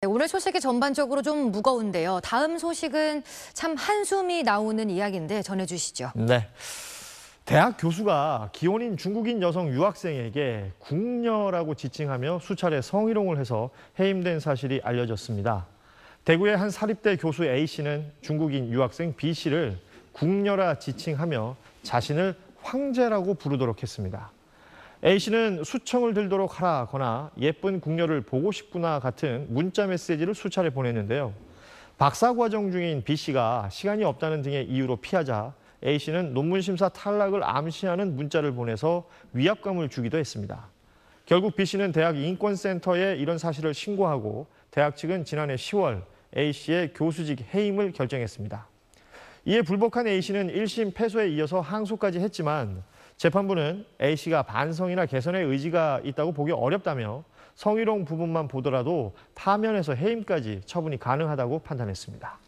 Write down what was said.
네, 오늘 소식이 전반적으로 좀 무거운데요. 다음 소식은 참 한숨이 나오는 이야기인데 전해주시죠. 네. 대학 교수가 기혼인 중국인 여성 유학생에게 궁녀라고 지칭하며 수차례 성희롱을 해서 해임된 사실이 알려졌습니다. 대구의 한 사립대 교수 A씨는 중국인 유학생 B씨를 궁녀라 지칭하며 자신을 황제라고 부르도록 했습니다. A씨는 수청을 들도록 하라거나 예쁜 궁녀를 보고 싶구나 같은 문자 메시지를 수차례 보냈는데요. 박사 과정 중인 B씨가 시간이 없다는 등의 이유로 피하자 A씨는 논문 심사 탈락을 암시하는 문자를 보내서 위압감을 주기도 했습니다. 결국 B씨는 대학 인권센터에 이런 사실을 신고하고 대학 측은 지난해 10월 A씨의 교수직 해임을 결정했습니다. 이에 불복한 A씨는 1심 패소에 이어서 항소까지 했지만 재판부는 A씨가 반성이나 개선의 의지가 있다고 보기 어렵다며 성희롱 부분만 보더라도 파면에서 해임까지 처분이 가능하다고 판단했습니다.